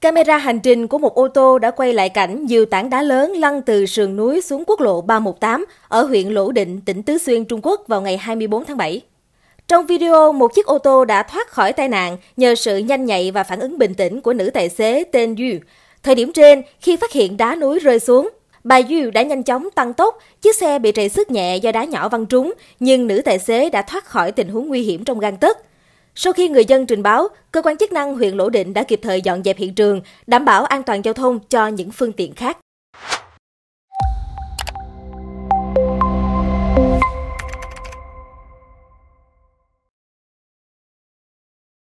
Camera hành trình của một ô tô đã quay lại cảnh nhiều tảng đá lớn lăn từ sườn núi xuống quốc lộ 318 ở huyện Lỗ Định, tỉnh Tứ Xuyên, Trung Quốc vào ngày 24 tháng 7. Trong video, một chiếc ô tô đã thoát khỏi tai nạn nhờ sự nhanh nhạy và phản ứng bình tĩnh của nữ tài xế tên Yu. Thời điểm trên, khi phát hiện đá núi rơi xuống, bà Yu đã nhanh chóng tăng tốc, chiếc xe bị trầy sức nhẹ do đá nhỏ văng trúng, nhưng nữ tài xế đã thoát khỏi tình huống nguy hiểm trong gang tấc. Sau khi người dân trình báo, cơ quan chức năng huyện Lỗ Định đã kịp thời dọn dẹp hiện trường, đảm bảo an toàn giao thông cho những phương tiện khác.